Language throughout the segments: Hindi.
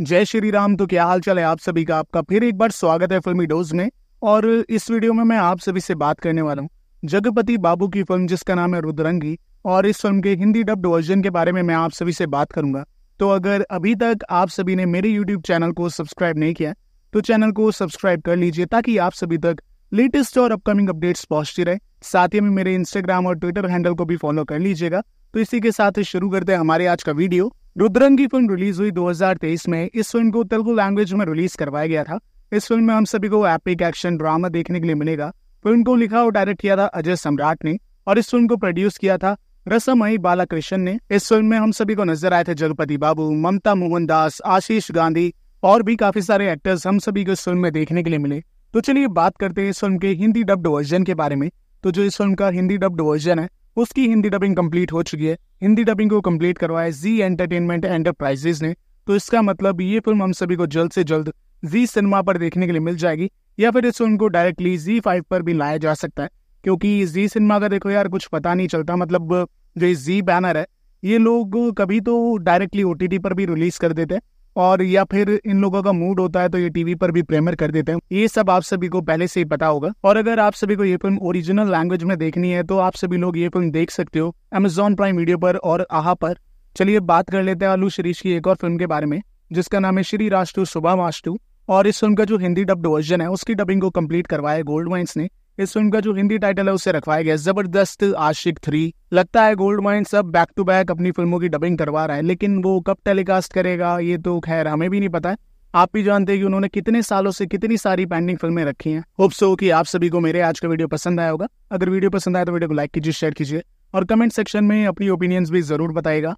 जय श्री राम तो क्या हाल चाल है आप सभी का आपका फिर एक बार स्वागत है फिल्मी डोज में और इस वीडियो में मैं आप सभी से बात करने वाला हूँ जगपति बाबू की फिल्म जिसका नाम है रुद्रंगी और इस फिल्म के हिंदी डब्ड वर्जन के बारे में मैं आप सभी से बात करूंगा तो अगर अभी तक आप सभी ने मेरे यूट्यूब चैनल को सब्सक्राइब नहीं किया तो चैनल को सब्सक्राइब कर लीजिए ताकि आप सभी तक लेटेस्ट और अपकमिंग अपडेट्स पहुंचती रहे साथ ही में मेरे इंस्टाग्राम और ट्विटर हैंडल को भी फॉलो कर लीजिएगा तो इसी के साथ शुरू करते हैं हमारे आज का वीडियो रुद्रंग की फिल्म रिलीज हुई 2023 में इस फिल्म को तेलुगु लैंग्वेज में रिलीज करवाया गया था इस फिल्म में हम सभी को एपिक एक्शन ड्रामा देखने के लिए मिलेगा फिल्म को लिखा और डायरेक्ट किया था अजय सम्राट ने और इस फिल्म को प्रोड्यूस किया था रसमयी बालाकृष्ण ने इस फिल्म में हम सभी को नजर आए थे जगपति बाबू ममता मोहन दास आशीष गांधी और भी काफी सारे एक्टर्स हम सभी को इस फिल्म में देखने के लिए मिले तो चलिए बात करते हैं इस फिल्म के हिंदी डब्ड वर्जन के बारे में तो जो इस फिल्म का हिंदी डब्ड वर्जन है उसकी हिंदी डबिंग कंप्लीट हो चुकी है हिंदी डबिंग को कंप्लीट करवाया जी एंटरटेनमेंट एंटरप्राइजेज ने तो इसका मतलब ये फिल्म हम सभी को जल्द से जल्द जी सिनेमा पर देखने के लिए मिल जाएगी या फिर इस फिल्म को डायरेक्टली जी फाइव पर भी लाया जा सकता है क्योंकि जी सिनेमा का देखो यार कुछ पता नहीं चलता मतलब जो जी बैनर है ये लोग कभी तो डायरेक्टली ओ पर भी रिलीज कर देते हैं और या फिर इन लोगों का मूड होता है तो ये टीवी पर भी प्रेमर कर देते हैं ये सब आप सभी को पहले से ही पता होगा और अगर आप सभी को ये फिल्म ओरिजिनल लैंग्वेज में देखनी है तो आप सभी लोग ये फिल्म देख सकते हो अमेजोन प्राइम वीडियो पर और आहा पर चलिए बात कर लेते हैं आलू शरीश की एक और फिल्म के बारे में जिसका नाम है श्री राष्ट्र सुबह मास्टू और इस फिल्म का जो हिंदी डब्ड वर्जन है उसकी डबिंग को कम्प्लीट करवाया गोल्ड वाइन्स ने इस फिल्म का जो हिंदी टाइटल है उसे रखवाया गया जबरदस्त आशिक थ्री लगता है गोल्ड माइंड सब बैक टू बैक अपनी फिल्मों की डबिंग करवा रहा है लेकिन वो कब टेलीकास्ट करेगा ये तो खैर हमें भी नहीं पता है आप भी जानते हैं कि उन्होंने कितने सालों से कितनी सारी पेंडिंग फिल्में रखी हैं होप सो कि आप सभी को मेरे आज का वीडियो पसंद आया होगा अगर वीडियो पसंद आया तो वीडियो को लाइक कीजिए शेयर कीजिए और कमेंट सेक्शन में अपनी ओपिनियंस भी जरूर बताएगा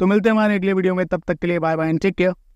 तो मिलते हैं हमारे अगले वीडियो में तब तक के लिए bye bye and take care